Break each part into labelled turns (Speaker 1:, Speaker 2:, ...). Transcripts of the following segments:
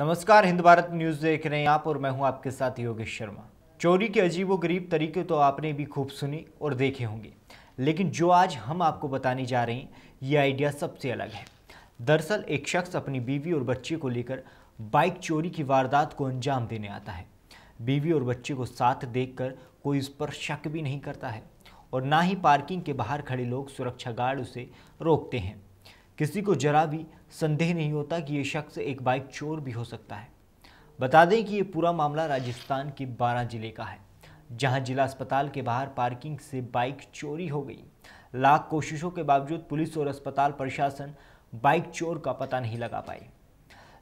Speaker 1: नमस्कार हिंद भारत न्यूज देख रहे हैं आप और मैं हूं आपके साथ योगेश शर्मा चोरी के अजीबो गरीब तरीके तो आपने भी खूब सुने और देखे होंगे लेकिन जो आज हम आपको बताने जा रहे हैं ये आइडिया सबसे अलग है दरअसल एक शख्स अपनी बीवी और बच्चे को लेकर बाइक चोरी की वारदात को अंजाम देने आता है बीवी और बच्चे को साथ देख कोई उस पर शक भी नहीं करता है और ना ही पार्किंग के बाहर खड़े लोग सुरक्षा गार्ड उसे रोकते हैं किसी को जरा भी संदेह नहीं होता कि ये शख्स एक बाइक चोर भी हो सकता है बता दें कि ये पूरा मामला राजस्थान के बारह जिले का है जहां जिला अस्पताल के बाहर पार्किंग से बाइक चोरी हो गई लाख कोशिशों के बावजूद पुलिस और अस्पताल प्रशासन बाइक चोर का पता नहीं लगा पाए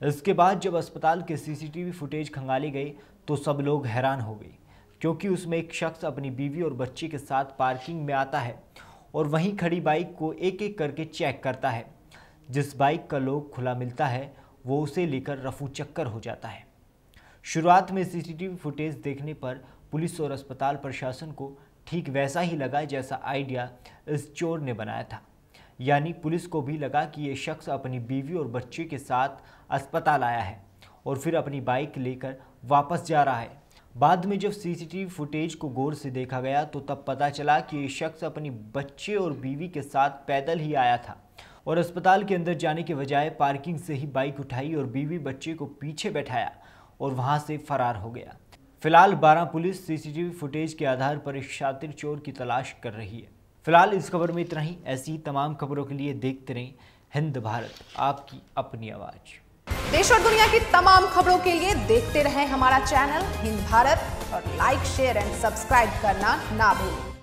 Speaker 1: इसके बाद जब अस्पताल के सीसीटीवी फुटेज खंगाले गए तो सब लोग हैरान हो गए क्योंकि उसमें एक शख्स अपनी बीवी और बच्चे के साथ पार्किंग में आता है और वहीं खड़ी बाइक को एक एक करके चेक करता है जिस बाइक का लोग खुला मिलता है वो उसे लेकर रफू चक्कर हो जाता है शुरुआत में सीसीटीवी फुटेज देखने पर पुलिस और अस्पताल प्रशासन को ठीक वैसा ही लगा जैसा आइडिया इस चोर ने बनाया था यानी पुलिस को भी लगा कि ये शख्स अपनी बीवी और बच्चे के साथ अस्पताल आया है और फिर अपनी बाइक लेकर वापस जा रहा है बाद में जब सीसीटीवी फुटेज को गौर से देखा गया तो तब पता चला कि ये शख्स अपनी बच्चे और बीवी के साथ पैदल ही आया था और अस्पताल के अंदर जाने के बजाय पार्किंग से ही बाइक उठाई और बीवी बच्चे को पीछे बैठाया और वहां से फरार हो गया फिलहाल बारह पुलिस सीसीटीवी फुटेज के आधार पर इस शातिर चोर की तलाश कर रही है फिलहाल इस खबर में इतना ही ऐसी तमाम खबरों के लिए देखते रहें हिंद भारत आपकी अपनी आवाज़ देश और दुनिया की तमाम खबरों के लिए देखते रहें हमारा चैनल हिंद भारत और लाइक शेयर एंड सब्सक्राइब करना ना भूलें